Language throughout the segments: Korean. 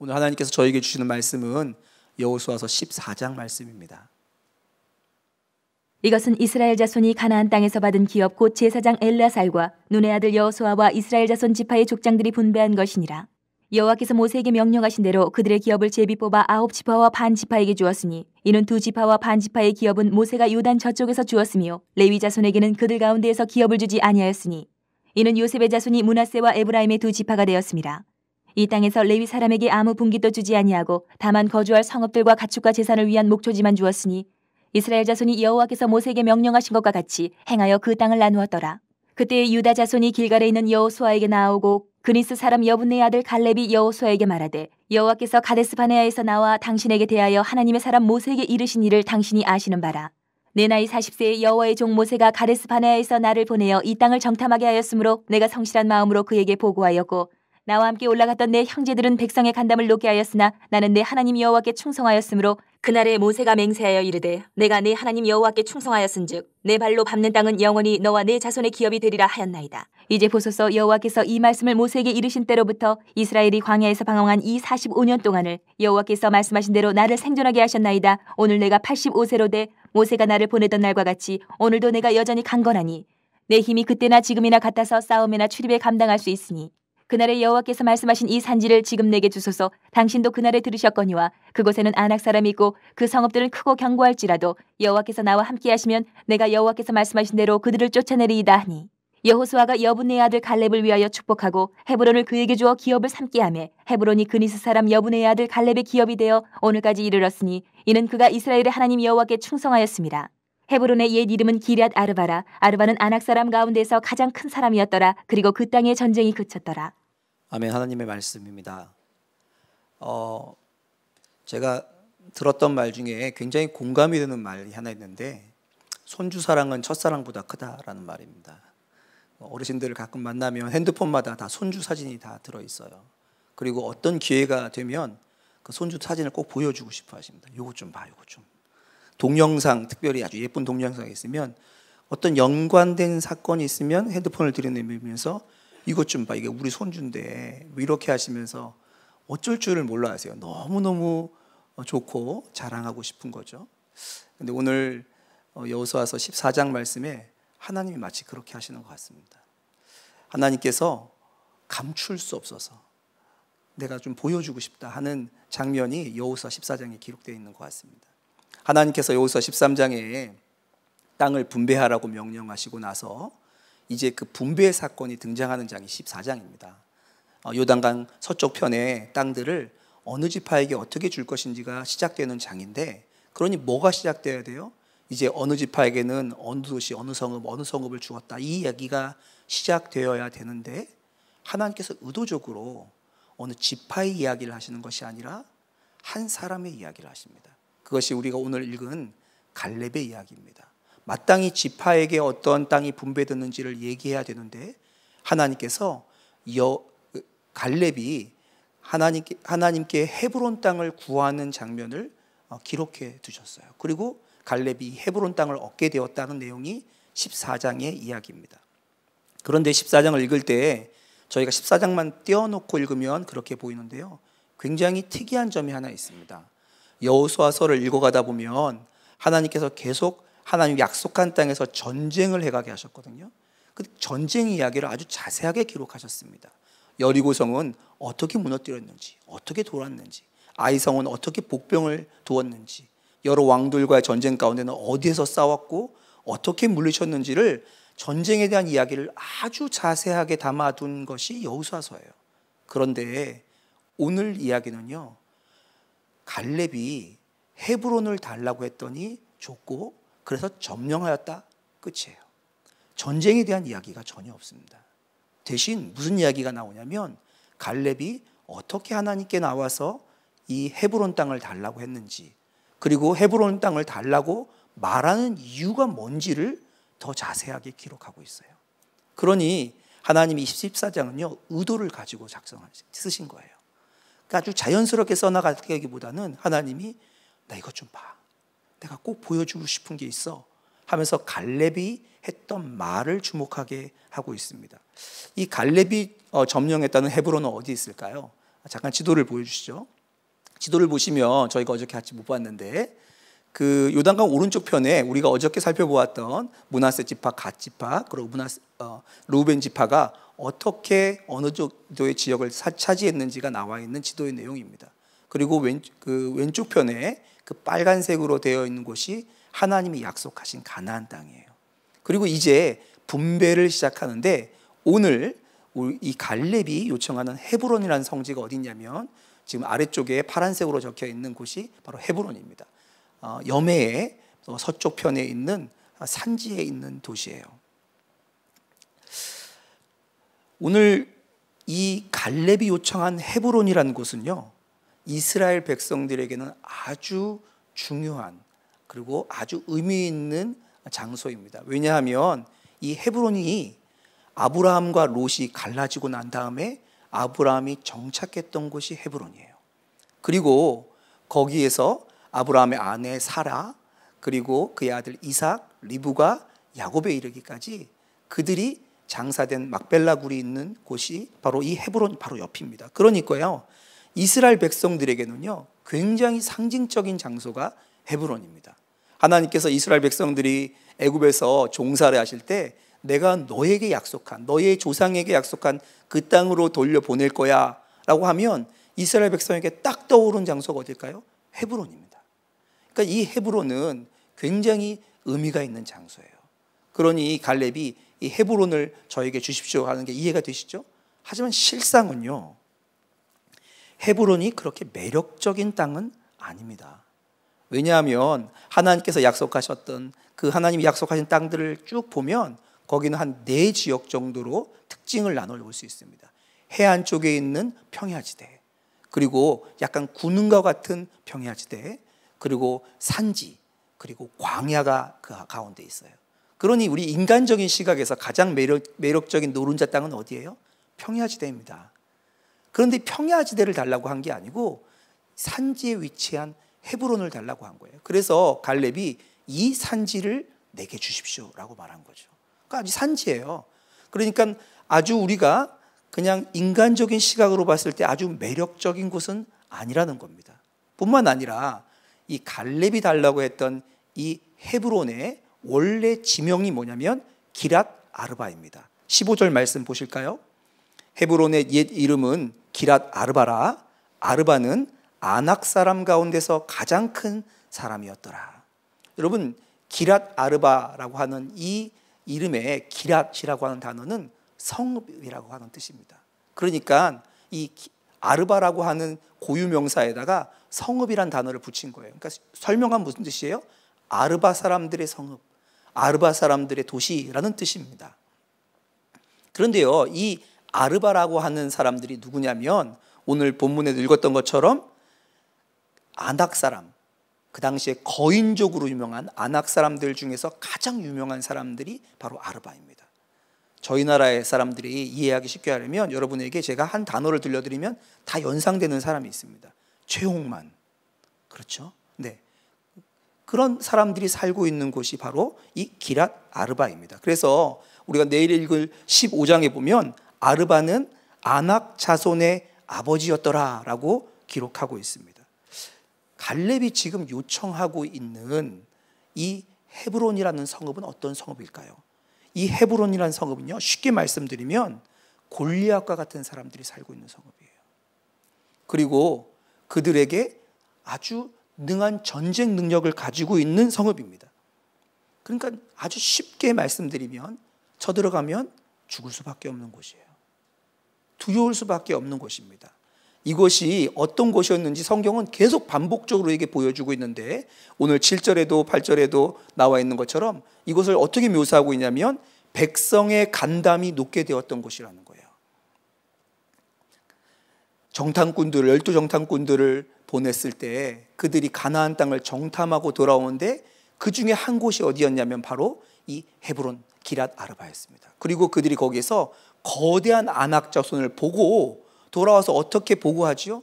오늘 하나님께서 저에게 주시는 말씀은 여호수아서 14장 말씀입니다. 이것은 이스라엘 자손이 가나안 땅에서 받은 기업 곧 제사장 엘라살과 눈의 아들 여호수아와 이스라엘 자손 지파의 족장들이 분배한 것이니라. 여호와께서 모세에게 명령하신 대로 그들의 기업을 제비 뽑아 아홉 지파와 반 지파에게 주었으니 이는 두 지파와 반 지파의 기업은 모세가 요단 저쪽에서 주었으며 레위 자손에게는 그들 가운데에서 기업을 주지 아니하였으니 이는 요셉의 자손이 문하세와 에브라임의 두 지파가 되었습니다. 이 땅에서 레위 사람에게 아무 분기도 주지 아니하고 다만 거주할 성읍들과 가축과 재산을 위한 목초지만 주었으니 이스라엘 자손이 여호와께서 모세에게 명령하신 것과 같이 행하여 그 땅을 나누었더라. 그때 유다 자손이 길가에 있는 여호수아에게 나아오고 그리스 사람 여분의 아들 갈렙이 여호수아에게 말하되 여호와께서 가데스 바네아에서 나와 당신에게 대하여 하나님의 사람 모세에게 이르신 일을 당신이 아시는 바라. 내 나이 40세의 여호와의 종 모세가 가데스 바네아에서 나를 보내어 이 땅을 정탐하게 하였으므로 내가 성실한 마음으로 그에게 보고하였고 나와 함께 올라갔던 내 형제들은 백성의 간담을 놓게 하였으나 나는 내 하나님 여호와께 충성하였으므로 그날에 모세가 맹세하여 이르되 내가 내 하나님 여호와께 충성하였은즉 내 발로 밟는 땅은 영원히 너와 내 자손의 기업이 되리라 하였나이다. 이제 보소서 여호와께서 이 말씀을 모세에게 이르신 때로부터 이스라엘이 광야에서 방황한 이 45년 동안을 여호와께서 말씀하신 대로 나를 생존하게 하셨나이다. 오늘 내가 85세로 돼 모세가 나를 보내던 날과 같이 오늘도 내가 여전히 강건하니 내 힘이 그때나 지금이나 같아서 싸움이나 출입에 감당할 수 있으니 그날에 여호와께서 말씀하신 이 산지를 지금 내게 주소서 당신도 그날에 들으셨거니와 그곳에는 안악 사람이 있고 그 성읍들은 크고 견고할지라도 여호와께서 나와 함께 하시면 내가 여호와께서 말씀하신 대로 그들을 쫓아내리이다 하니 여호수아가 여분의 아들 갈렙을 위하여 축복하고 헤브론을 그에게 주어 기업을 삼게 하매 헤브론이 그니스 사람 여분의 아들 갈렙의 기업이 되어 오늘까지 이르렀으니 이는 그가 이스라엘의 하나님 여호와께 충성하였습니다. 헤브론의 옛 이름은 기리앗 아르바라 아르바는 안악 사람 가운데서 가장 큰 사람이었더라 그리고 그땅의 전쟁이 그쳤더라 아멘 하나님의 말씀입니다. 어, 제가 들었던 말 중에 굉장히 공감이 되는 말이 하나 있는데 손주 사랑은 첫사랑보다 크다라는 말입니다. 어르신들을 가끔 만나면 핸드폰마다 다 손주 사진이 다 들어 있어요. 그리고 어떤 기회가 되면 그 손주 사진을 꼭 보여주고 싶어 하십니다. 요거 좀 봐, 요거 좀. 동영상, 특별히 아주 예쁜 동영상이 있으면 어떤 연관된 사건이 있으면 핸드폰을 들이내면서 이것 좀 봐. 이게 우리 손주인데 이렇게 하시면서 어쩔 줄을 몰라 하세요. 너무너무 어, 좋고 자랑하고 싶은 거죠. 근데 오늘 어, 여호수아서 14장 말씀에 하나님이 마치 그렇게 하시는 것 같습니다. 하나님께서 감출 수 없어서 내가 좀 보여주고 싶다 하는 장면이 여호수아 14장에 기록되어 있는 것 같습니다. 하나님께서 여호수아 13장에 땅을 분배하라고 명령하시고 나서 이제 그 분배 의 사건이 등장하는 장이 14장입니다. 어, 요단강 서쪽 편의 땅들을 어느 지파에게 어떻게 줄 것인지가 시작되는 장인데 그러니 뭐가 시작돼야 돼요? 이제 어느 지파에게는 어느 도시, 어느 성읍, 어느 성읍을 주었다. 이 이야기가 시작되어야 되는데 하나님께서 의도적으로 어느 지파의 이야기를 하시는 것이 아니라 한 사람의 이야기를 하십니다. 그것이 우리가 오늘 읽은 갈렙의 이야기입니다. 마땅히 지파에게 어떤 땅이 분배됐는지를 얘기해야 되는데 하나님께서 여, 갈렙이 하나님께, 하나님께 헤브론 땅을 구하는 장면을 어, 기록해 두셨어요. 그리고 갈렙이 헤브론 땅을 얻게 되었다는 내용이 14장의 이야기입니다. 그런데 14장을 읽을 때 저희가 14장만 떼어놓고 읽으면 그렇게 보이는데요. 굉장히 특이한 점이 하나 있습니다. 여호수아서를 읽어가다 보면 하나님께서 계속 하나님 약속한 땅에서 전쟁을 해가게 하셨거든요. 그 전쟁 이야기를 아주 자세하게 기록하셨습니다. 여리고성은 어떻게 무너뜨렸는지, 어떻게 돌았는지, 아이성은 어떻게 복병을 두었는지, 여러 왕들과의 전쟁 가운데는 어디에서 싸웠고 어떻게 물리쳤는지를 전쟁에 대한 이야기를 아주 자세하게 담아둔 것이 여우수서예요 그런데 오늘 이야기는요. 갈렙이 헤브론을 달라고 했더니 줬고 그래서 점령하였다 끝이에요. 전쟁에 대한 이야기가 전혀 없습니다. 대신 무슨 이야기가 나오냐면 갈렙이 어떻게 하나님께 나와서 이 헤브론 땅을 달라고 했는지 그리고 헤브론 땅을 달라고 말하는 이유가 뭔지를 더 자세하게 기록하고 있어요. 그러니 하나님이 4장은요 의도를 가지고 작성한 쓰신 거예요. 그러니까 아주 자연스럽게 써나가기보다는 하나님이 나 이것 좀 봐. 내가 꼭 보여주고 싶은 게 있어 하면서 갈렙이 했던 말을 주목하게 하고 있습니다. 이 갈렙이 어, 점령했다는 헤브론은 어디 있을까요? 아, 잠깐 지도를 보여주시죠. 지도를 보시면 저희가 어저께 같이 못 봤는데 그 요단강 오른쪽 편에 우리가 어저께 살펴보았던 문하세 지파, 갓 지파, 그리고 문하세 어, 루벤 지파가 어떻게 어느 정도의 지역을 차지했는지가 나와 있는 지도의 내용입니다. 그리고 왼, 그 왼쪽 편에 그 빨간색으로 되어 있는 곳이 하나님이 약속하신 가나안 땅이에요. 그리고 이제 분배를 시작하는데 오늘 이 갈렙이 요청하는 헤브론이라는 성지가 어디냐면 지금 아래쪽에 파란색으로 적혀 있는 곳이 바로 헤브론입니다. 어, 여매의 어, 서쪽 편에 있는 산지에 있는 도시예요. 오늘 이 갈렙이 요청한 헤브론이라는 곳은요. 이스라엘 백성들에게는 아주 중요한 그리고 아주 의미 있는 장소입니다. 왜냐하면 이 헤브론이 아브라함과 롯이 갈라지고 난 다음에 아브라함이 정착했던 곳이 헤브론이에요. 그리고 거기에서 아브라함의 아내 사라 그리고 그의 아들 이삭, 리브가 야곱에 이르기까지 그들이 장사된 막벨라 굴이 있는 곳이 바로 이 헤브론 바로 옆입니다. 그러니까요. 이스라엘 백성들에게는요 굉장히 상징적인 장소가 헤브론입니다. 하나님께서 이스라엘 백성들이 애굽에서 종사를 하실 때 내가 너에게 약속한 너의 조상에게 약속한 그 땅으로 돌려 보낼 거야라고 하면 이스라엘 백성에게 딱 떠오른 장소가 어딜까요? 헤브론입니다. 그러니까 이 헤브론은 굉장히 의미가 있는 장소예요. 그러니 갈렙이 이 헤브론을 저에게 주십시오 하는 게 이해가 되시죠? 하지만 실상은요. 헤브론이 그렇게 매력적인 땅은 아닙니다. 왜냐하면 하나님께서 약속하셨던 그 하나님이 약속하신 땅들을 쭉 보면 거기는 한 네 지역 정도로 특징을 나눠 볼수 있습니다. 해안 쪽에 있는 평야지대, 그리고 약간 구는과 같은 평야지대, 그리고 산지, 그리고 광야가 그 가운데 있어요. 그러니 우리 인간적인 시각에서 가장 매력, 매력적인 노른자 땅은 어디예요? 평야지대입니다. 그런데 평야지대를 달라고 한 게 아니고 산지에 위치한 헤브론을 달라고 한 거예요. 그래서 갈렙이 이 산지를 내게 주십시오라고 말한 거죠. 그러니까 아주 산지예요. 그러니까 아주 우리가 그냥 인간적인 시각으로 봤을 때 아주 매력적인 곳은 아니라는 겁니다. 뿐만 아니라 이 갈렙이 달라고 했던 이 헤브론의 원래 지명이 뭐냐면 기랏 아르바입니다. 15절 말씀 보실까요? 헤브론의 옛 이름은 기랏 아르바라, 아르바는 아낙 사람 가운데서 가장 큰 사람이었더라. 여러분, 기랏 아르바라고 하는 이 이름의 기랏이라고 하는 단어는 성이라고 읍 하는 뜻입니다. 그러니까 이 아르바라고 하는 고유 명사에다가 성읍이란 단어를 붙인 거예요. 그러니까 설명한 무슨 뜻이에요? 아르바 사람들의 성읍, 아르바 사람들의 도시라는 뜻입니다. 그런데요, 이 아르바라고 하는 사람들이 누구냐면 오늘 본문에도 읽었던 것처럼 안악 사람, 그 당시에 거인적으로 유명한 안악 사람들 중에서 가장 유명한 사람들이 바로 아르바입니다. 저희 나라의 사람들이 이해하기 쉽게 하려면 여러분에게 제가 한 단어를 들려드리면 다 연상되는 사람이 있습니다. 최홍만. 그렇죠? 네. 그런 사람들이 살고 있는 곳이 바로 이 기랏 아르바입니다. 그래서 우리가 내일 읽을 15장에 보면 아르바는 아낙 자손의 아버지였더라라고 기록하고 있습니다. 갈렙이 지금 요청하고 있는 이 헤브론이라는 성읍은 어떤 성읍일까요? 이 헤브론이라는 성읍은요. 쉽게 말씀드리면 골리앗과 같은 사람들이 살고 있는 성읍이에요. 그리고 그들에게 아주 능한 전쟁 능력을 가지고 있는 성읍입니다. 그러니까 아주 쉽게 말씀드리면 저 들어가면 죽을 수밖에 없는 곳이에요. 두려울 수밖에 없는 곳입니다. 이것이 어떤 곳이었는지 성경은 계속 반복적으로 이게 보여주고 있는데 오늘 7절에도 8절에도 나와 있는 것처럼 이것을 어떻게 묘사하고 있냐면 백성의 간담이 높게 되었던 곳이라는 거예요. 정탐꾼들 열두 정탐꾼들을 보냈을 때 그들이 가나안 땅을 정탐하고 돌아오는데 그 중에 한 곳이 어디였냐면 바로 이 헤브론 기랏 아르바였습니다. 그리고 그들이 거기에서 거대한 안악 자손을 보고 돌아와서 어떻게 보고하지요?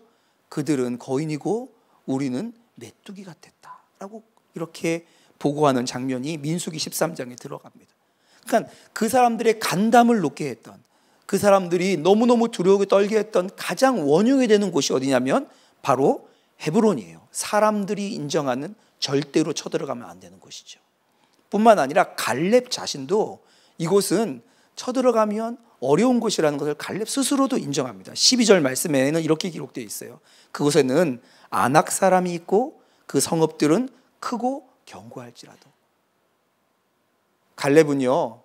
그들은 거인이고 우리는 메뚜기 같았다라고 이렇게 보고하는 장면이 민수기 13장에 들어갑니다. 그러니까 그 사람들의 간담을 놓게 했던 그 사람들이 너무너무 두려워 우 떨게 했던 가장 원흉이 되는 곳이 어디냐면 바로 헤브론이에요. 사람들이 인정하는 절대로 쳐들어가면 안 되는 곳이죠. 뿐만 아니라 갈렙 자신도 이곳은 쳐들어가면 어려운 곳이라는 것을 갈렙 스스로도 인정합니다. 12절 말씀에는 이렇게 기록되어 있어요. 그곳에는 안악 사람이 있고 그 성읍들은 크고 견고할지라도. 갈렙은요.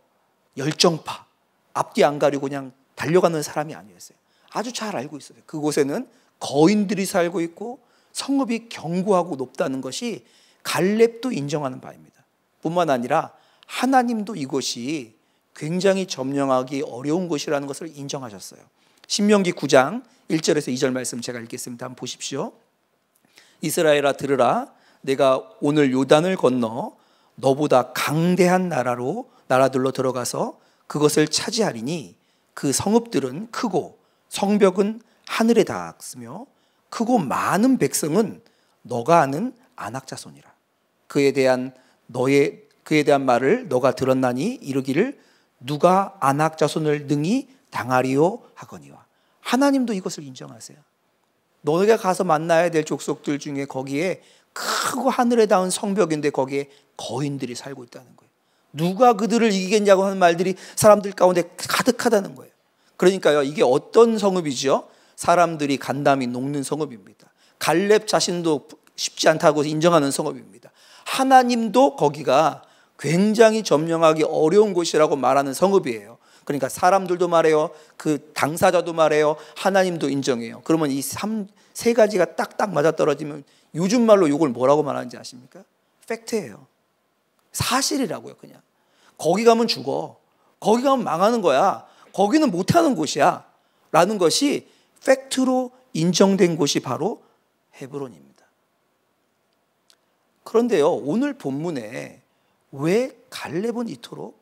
열정파. 앞뒤 안 가리고 그냥 달려가는 사람이 아니었어요. 아주 잘 알고 있어요. 그곳에는 거인들이 살고 있고 성읍이 견고하고 높다는 것이 갈렙도 인정하는 바입니다. 뿐만 아니라 하나님도 이곳이 굉장히 점령하기 어려운 곳이라는 것을 인정하셨어요. 신명기 9장 1절에서 2절 말씀 제가 읽겠습니다. 한번 보십시오. 이스라엘아 들으라 내가 오늘 요단을 건너 너보다 강대한 나라로 나라들로 들어가서 그것을 차지하리니 그 성읍들은 크고 성벽은 하늘에 닿았으며 크고 많은 백성은 너가 아는 안악자손이라 그에 대한 너의 그에 대한 말을 너가 들었나니 이르기를 누가 안악 자손을 능히 당하리요 하거니와 하나님도 이것을 인정하세요. 너희가 가서 만나야 될 족속들 중에 거기에 크고 하늘에 닿은 성벽인데 거기에 거인들이 살고 있다는 거예요. 누가 그들을 이기겠냐고 하는 말들이 사람들 가운데 가득하다는 거예요. 그러니까요, 이게 어떤 성읍이죠? 사람들이 간담이 녹는 성읍입니다. 갈렙 자신도 쉽지 않다고 인정하는 성읍입니다. 하나님도 거기가 굉장히 점령하기 어려운 곳이라고 말하는 성읍이에요. 그러니까 사람들도 말해요. 그 당사자도 말해요. 하나님도 인정해요. 그러면 이세 가지가 딱딱 맞아떨어지면 요즘 말로 이걸 뭐라고 말하는지 아십니까? 팩트예요. 사실이라고요, 그냥. 거기 가면 죽어. 거기 가면 망하는 거야. 거기는 못하는 곳이야. 라는 것이 팩트로 인정된 곳이 바로 헤브론입니다. 그런데요, 오늘 본문에 왜 갈렙은 이토록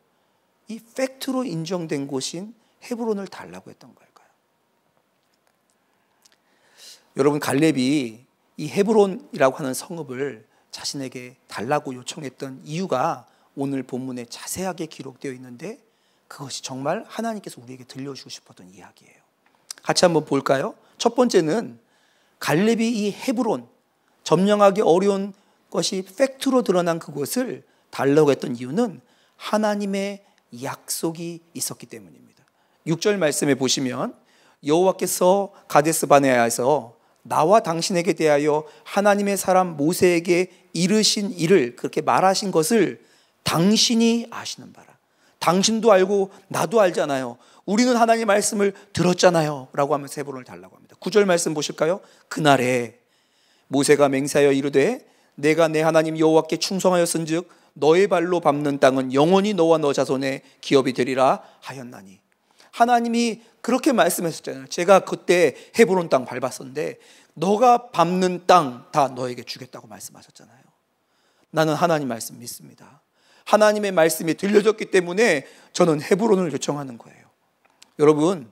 이 팩트로 인정된 곳인 헤브론을 달라고 했던 걸까요? 여러분 갈렙이 이 헤브론이라고 하는 성읍을 자신에게 달라고 요청했던 이유가 오늘 본문에 자세하게 기록되어 있는데 그것이 정말 하나님께서 우리에게 들려주고 싶었던 이야기예요. 같이 한번 볼까요? 첫 번째는 갈렙이 이 헤브론 점령하기 어려운 것이 팩트로 드러난 그곳을 달라고 했던 이유는 하나님의 약속이 있었기 때문입니다. 6절 말씀에 보시면 여호와께서 가데스 바네아에서 나와 당신에게 대하여 하나님의 사람 모세에게 이르신 일을 그렇게 말하신 것을 당신이 아시는 바라. 당신도 알고 나도 알잖아요. 우리는 하나님의 말씀을 들었잖아요. 라고 하면서 해보를 달라고 합니다. 구절 말씀 보실까요? 그날에 모세가 맹세하여 이르되 내가 내 하나님 여호와께 충성하였은즉 너의 발로 밟는 땅은 영원히 너와 너 자손의 기업이 되리라 하였나니. 하나님이 그렇게 말씀하셨잖아요. 제가 그때 헤브론 땅 밟았었는데 너가 밟는 땅 다 너에게 주겠다고 말씀하셨잖아요. 나는 하나님 말씀 믿습니다. 하나님의 말씀이 들려졌기 때문에 저는 헤브론을 요청하는 거예요. 여러분,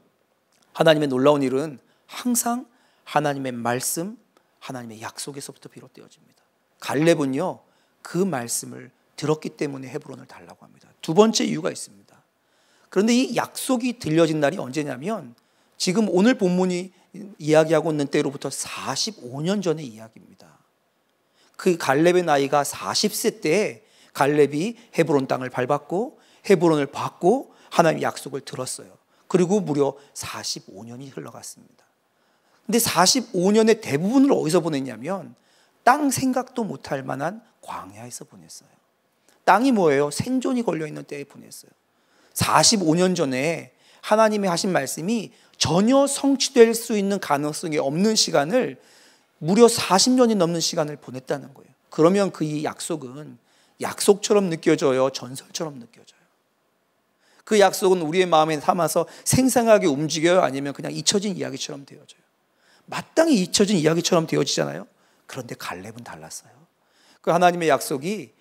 하나님의 놀라운 일은 항상 하나님의 말씀, 하나님의 약속에서부터 비롯되어집니다. 갈렙은요, 그 말씀을 들었기 때문에 헤브론을 달라고 합니다. 두 번째 이유가 있습니다. 그런데 이 약속이 들려진 날이 언제냐면 지금 오늘 본문이 이야기하고 있는 때로부터 45년 전의 이야기입니다. 그 갈렙의 나이가 40세 때 갈렙이 헤브론 땅을 밟았고 헤브론을 받고 하나님의 약속을 들었어요. 그리고 무려 45년이 흘러갔습니다. 근데 45년의 대부분을 어디서 보냈냐면 땅 생각도 못할 만한 광야에서 보냈어요. 땅이 뭐예요? 생존이 걸려있는 때에 보냈어요. 45년 전에 하나님이 하신 말씀이 전혀 성취될 수 있는 가능성이 없는 시간을 무려 40년이 넘는 시간을 보냈다는 거예요. 그러면 그 이 약속은 약속처럼 느껴져요? 전설처럼 느껴져요? 그 약속은 우리의 마음에 담아서 생생하게 움직여요? 아니면 그냥 잊혀진 이야기처럼 되어져요? 마땅히 잊혀진 이야기처럼 되어지잖아요? 그런데 갈렙은 달랐어요. 그 하나님의 약속이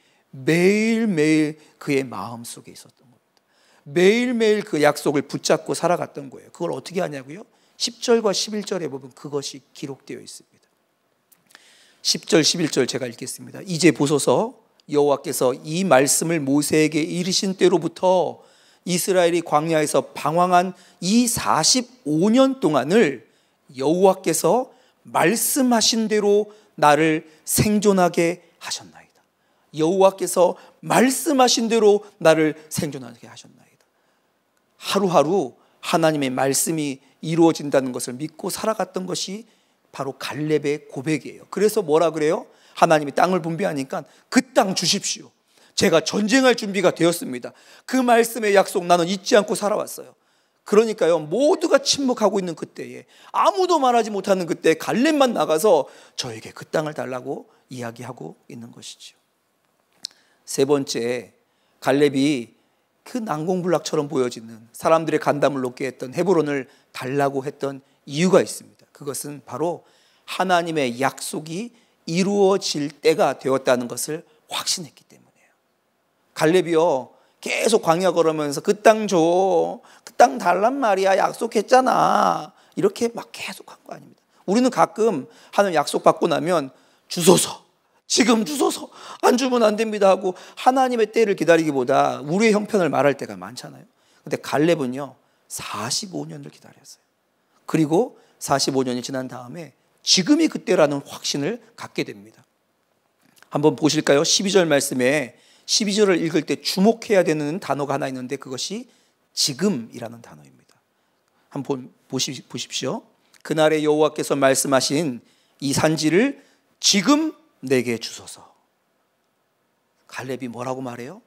매일매일 그의 마음 속에 있었던 겁니다. 매일매일 그 약속을 붙잡고 살아갔던 거예요. 그걸 어떻게 하냐고요? 10절과 11절에 보면 그것이 기록되어 있습니다. 10절 11절 제가 읽겠습니다. 이제 보소서 여호와께서 이 말씀을 모세에게 이르신 때로부터 이스라엘이 광야에서 방황한 이 45년 동안을 여호와께서 말씀하신 대로 나를 생존하게 하셨나요? 여호와께서 말씀하신 대로 나를 생존하게 하셨나이다. 하루하루 하나님의 말씀이 이루어진다는 것을 믿고 살아갔던 것이 바로 갈렙의 고백이에요. 그래서 뭐라 그래요? 하나님이 땅을 분배하니까 그 땅 주십시오. 제가 전쟁할 준비가 되었습니다. 그 말씀의 약속 나는 잊지 않고 살아왔어요. 그러니까요, 모두가 침묵하고 있는 그때에 아무도 말하지 못하는 그때 갈렙만 나가서 저에게 그 땅을 달라고 이야기하고 있는 것이죠. 세 번째, 갈렙이 그 난공불락처럼 보여지는 사람들의 간담을 높게 했던 헤브론을 달라고 했던 이유가 있습니다. 그것은 바로 하나님의 약속이 이루어질 때가 되었다는 것을 확신했기 때문이에요. 갈렙이요. 계속 광야 걸으면서 그 땅 줘. 그 땅 달란 말이야. 약속했잖아. 이렇게 막 계속 한 거 아닙니다. 우리는 가끔 하는 약속 받고 나면 주소서. 지금 주소서 안 주면 안 됩니다 하고 하나님의 때를 기다리기보다 우리의 형편을 말할 때가 많잖아요. 근데 갈렙은요. 45년을 기다렸어요. 그리고 45년이 지난 다음에 지금이 그때라는 확신을 갖게 됩니다. 한번 보실까요? 12절 말씀에 12절을 읽을 때 주목해야 되는 단어가 하나 있는데 그것이 지금이라는 단어입니다. 한번 보십시오. 그날에 여호와께서 말씀하신 이 산지를 지금 내게 주소서. 갈렙이 뭐라고 말해요?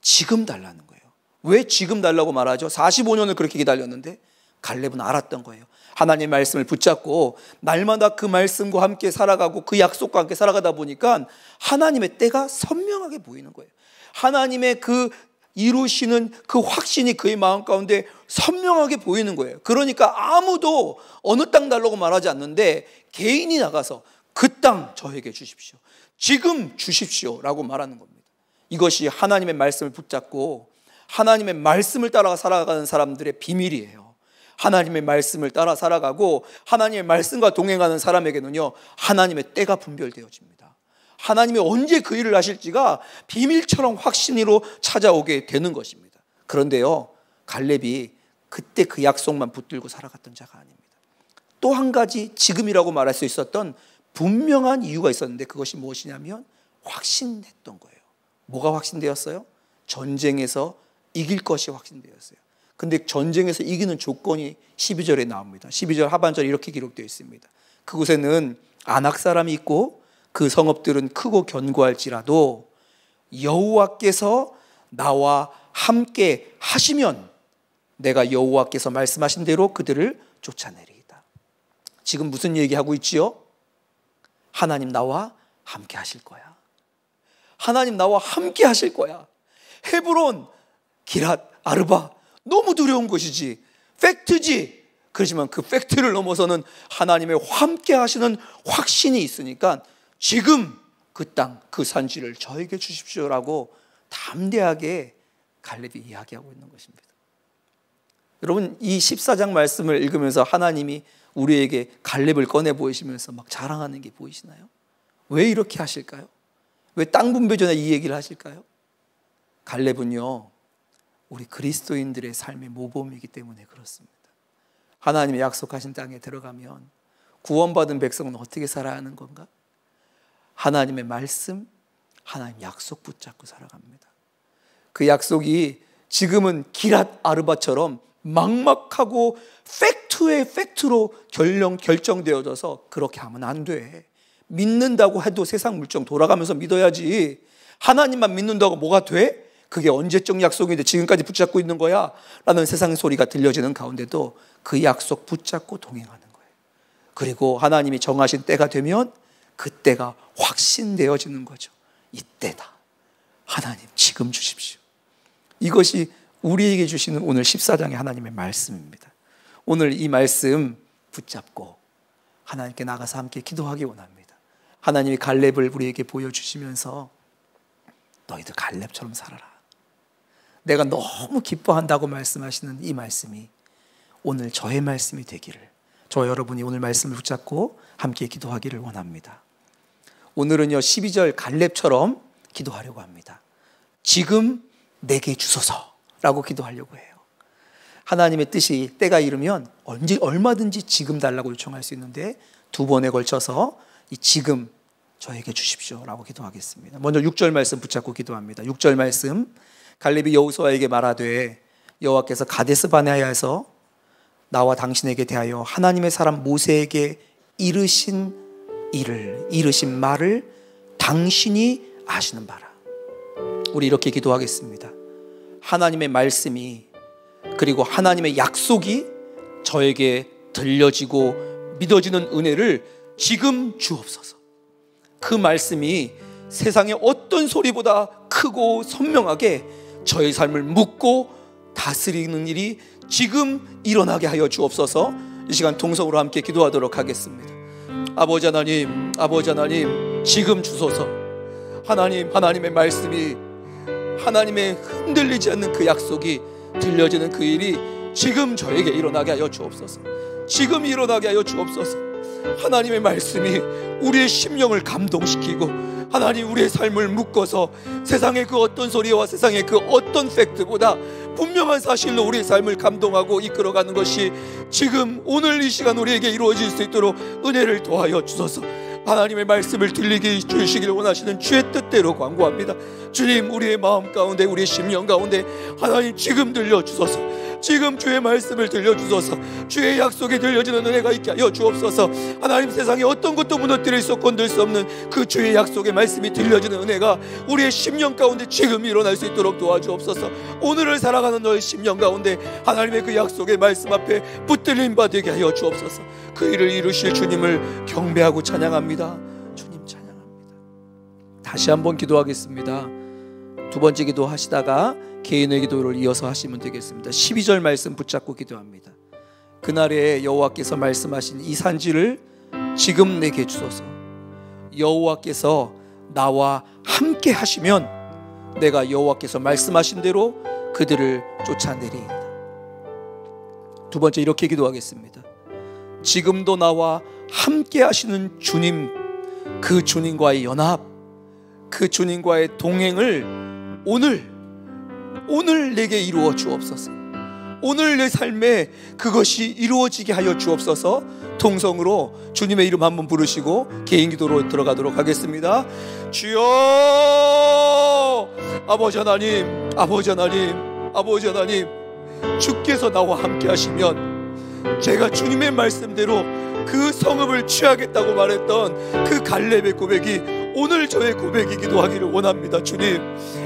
지금 달라는 거예요. 왜 지금 달라고 말하죠? 45년을 그렇게 기다렸는데 갈렙은 알았던 거예요. 하나님의 말씀을 붙잡고 날마다 그 말씀과 함께 살아가고 그 약속과 함께 살아가다 보니까 하나님의 때가 선명하게 보이는 거예요. 하나님의 그 이루시는 그 확신이 그의 마음 가운데 선명하게 보이는 거예요. 그러니까 아무도 어느 땅 달라고 말하지 않는데 개인이 나가서 그땅 저에게 주십시오. 지금 주십시오라고 말하는 겁니다. 이것이 하나님의 말씀을 붙잡고 하나님의 말씀을 따라 살아가는 사람들의 비밀이에요. 하나님의 말씀을 따라 살아가고 하나님의 말씀과 동행하는 사람에게는요, 하나님의 때가 분별되어집니다. 하나님이 언제 그 일을 하실지가 비밀처럼 확신으로 찾아오게 되는 것입니다. 그런데요, 갈렙이 그때 그 약속만 붙들고 살아갔던 자가 아닙니다. 또 한 가지 지금이라고 말할 수 있었던 분명한 이유가 있었는데 그것이 무엇이냐면 확신했던 거예요. 뭐가 확신되었어요? 전쟁에서 이길 것이 확신되었어요. 근데 전쟁에서 이기는 조건이 12절에 나옵니다. 12절 하반절 이렇게 기록되어 있습니다. 그곳에는 안악 사람이 있고 그 성읍들은 크고 견고할지라도 여호와께서 나와 함께 하시면 내가 여호와께서 말씀하신 대로 그들을 쫓아내리이다. 지금 무슨 얘기하고 있지요? 하나님 나와 함께 하실 거야. 하나님 나와 함께 하실 거야. 헤브론, 기랏, 아르바 너무 두려운 것이지 팩트지. 그렇지만 그 팩트를 넘어서는 하나님의 함께 하시는 확신이 있으니까 지금 그 땅, 그 산지를 저에게 주십시오라고 담대하게 갈렙이 이야기하고 있는 것입니다. 여러분 이 14장 말씀을 읽으면서 하나님이 우리에게 갈렙을 꺼내 보이시면서 막 자랑하는 게 보이시나요? 왜 이렇게 하실까요? 왜 땅 분배 전에 이 얘기를 하실까요? 갈렙은요, 우리 그리스도인들의 삶의 모범이기 때문에 그렇습니다. 하나님의 약속하신 땅에 들어가면 구원받은 백성은 어떻게 살아야 하는 건가? 하나님의 말씀, 하나님 약속 붙잡고 살아갑니다. 그 약속이 지금은 기랏 아르바처럼 막막하고 팩 팩트의 팩트로 결정, 결정되어져서 그렇게 하면 안 돼. 믿는다고 해도 세상 물정 돌아가면서 믿어야지. 하나님만 믿는다고 뭐가 돼? 그게 언제적 약속인데 지금까지 붙잡고 있는 거야? 라는 세상 소리가 들려지는 가운데도 그 약속 붙잡고 동행하는 거예요. 그리고 하나님이 정하신 때가 되면 그때가 확신되어지는 거죠. 이때다. 하나님 지금 주십시오. 이것이 우리에게 주시는 오늘 14장의 하나님의 말씀입니다. 오늘 이 말씀 붙잡고 하나님께 나가서 함께 기도하기 원합니다. 하나님이 갈렙을 우리에게 보여주시면서 너희들 갈렙처럼 살아라. 내가 너무 기뻐한다고 말씀하시는 이 말씀이 오늘 저의 말씀이 되기를 저 여러분이 오늘 말씀을 붙잡고 함께 기도하기를 원합니다. 오늘은요 12절 갈렙처럼 기도하려고 합니다. 지금 내게 주소서라고 기도하려고 해요. 하나님의 뜻이 때가 이르면 언제 얼마든지 지금 달라고 요청할 수 있는데 두 번에 걸쳐서 이 지금 저에게 주십시오라고 기도하겠습니다. 먼저 6절 말씀 붙잡고 기도합니다. 6절 말씀 갈렙이 여호수아에게 말하되 여호와께서 가데스 바네아에서 나와 당신에게 대하여 하나님의 사람 모세에게 이르신 일을 이르신 말을 당신이 아시는 바라. 우리 이렇게 기도하겠습니다. 하나님의 말씀이 그리고 하나님의 약속이 저에게 들려지고 믿어지는 은혜를 지금 주옵소서. 그 말씀이 세상의 어떤 소리보다 크고 선명하게 저의 삶을 묻고 다스리는 일이 지금 일어나게 하여 주옵소서. 이 시간 동성으로 함께 기도하도록 하겠습니다. 아버지 하나님, 아버지 하나님, 지금 주소서. 하나님, 하나님의 말씀이 하나님의 흔들리지 않는 그 약속이 들려지는 그 일이 지금 저에게 일어나게 하여 주옵소서. 지금 일어나게 하여 주옵소서. 하나님의 말씀이 우리의 심령을 감동시키고 하나님 우리의 삶을 묶어서 세상의 그 어떤 소리와 세상의 그 어떤 팩트보다 분명한 사실로 우리의 삶을 감동하고 이끌어가는 것이 지금 오늘 이 시간 우리에게 이루어질 수 있도록 은혜를 더하여 주소서. 하나님의 말씀을 들리게 주시길 원하시는 주의 뜻대로 광고합니다. 주님 우리의 마음 가운데 우리의 심령 가운데 하나님 지금 들려주소서 지금 주의 말씀을 들려주소서 주의 약속이 들려지는 은혜가 있게 하여 주옵소서 하나님 세상에 어떤 것도 무너뜨릴수 없고 건들 수 없는 그 주의 약속의 말씀이 들려지는 은혜가 우리의 심년 가운데 지금 일어날 수 있도록 도와주옵소서 오늘을 살아가는 너의 심년 가운데 하나님의 그 약속의 말씀 앞에 붙들림받 되게 하여 주옵소서 그 일을 이루실 주님을 경배하고 찬양합니다 주님 찬양합니다 다시 한번 기도하겠습니다 두 번째 기도하시다가 개인의 기도를 이어서 하시면 되겠습니다. 12절 말씀 붙잡고 기도합니다. 그날에 여호와께서 말씀하신 이 산지를 지금 내게 주소서. 여호와께서 나와 함께 하시면 내가 여호와께서 말씀하신 대로 그들을 쫓아내리이다. 두 번째 이렇게 기도하겠습니다. 지금도 나와 함께 하시는 주님, 그 주님과의 연합, 그 주님과의 동행을 오늘 오늘 내게 이루어 주옵소서. 오늘 내 삶에 그것이 이루어지게 하여 주옵소서. 통성으로 주님의 이름 한번 부르시고 개인 기도로 들어가도록 하겠습니다. 주여! 아버지 하나님, 아버지 하나님, 아버지 하나님, 주께서 나와 함께 하시면 제가 주님의 말씀대로 그 성읍을 취하겠다고 말했던 그 갈렙의 고백이 오늘 저의 고백이기도 하기를 원합니다. 주님,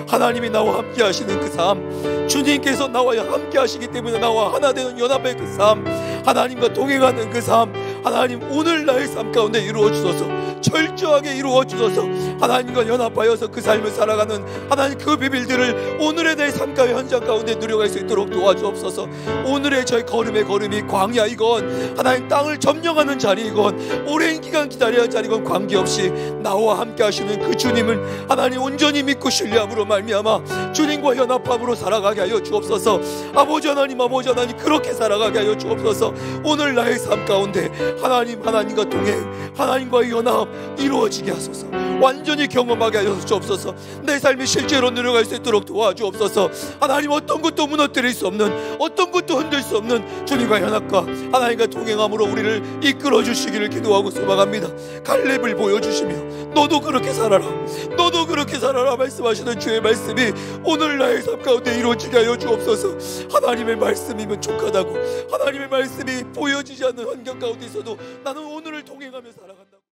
하나님이 나와 함께 하시는 그 삶, 주님께서 나와 함께 하시기 때문에 나와 하나 되는 연합의 그 삶, 하나님과 동행하는 그 삶, 하나님 오늘 나의 삶 가운데 이루어 주소서 철저하게 이루어 주소서 하나님과 연합하여서 그 삶을 살아가는 하나님 그 비밀들을 오늘의 내 삶과 현장 가운데 누려갈 수 있도록 도와주옵소서 오늘의 저의 걸음의 걸음이 광야이건 하나님 땅을 점령하는 자리이건 오랜 기간 기다려야 할 자리건 관계없이 나와 함께 하시는 그 주님을 하나님 온전히 믿고 신뢰함으로 말미암아 주님과 연합함으로 살아가게 하여 주옵소서 아버지 하나님 아버지 하나님 그렇게 살아가게 하여 주옵소서 오늘 나의 삶 가운데 하나님 하나님과 동행 하나님과의 연합 이루어지게 하소서 완전히 경험하게 하여 주옵소서 내 삶이 실제로 늘어갈 수 있도록 도와주옵소서 하나님 어떤 것도 무너뜨릴 수 없는 어떤 것도 흔들 수 없는 주님과 연합과 하나님과 동행함으로 우리를 이끌어 주시기를 기도하고 소망합니다 갈렙을 보여주시며 너도 그렇게 살아라 너도 그렇게 살아라 말씀하시는 주의 말씀이 오늘 나의 삶 가운데 이루어지게 하여 주옵소서 하나님의 말씀이면 족하다고 하나님의 말씀이 보여지지 않는 환경 가운데서 속에도 나는 오늘을 동행하며 살아.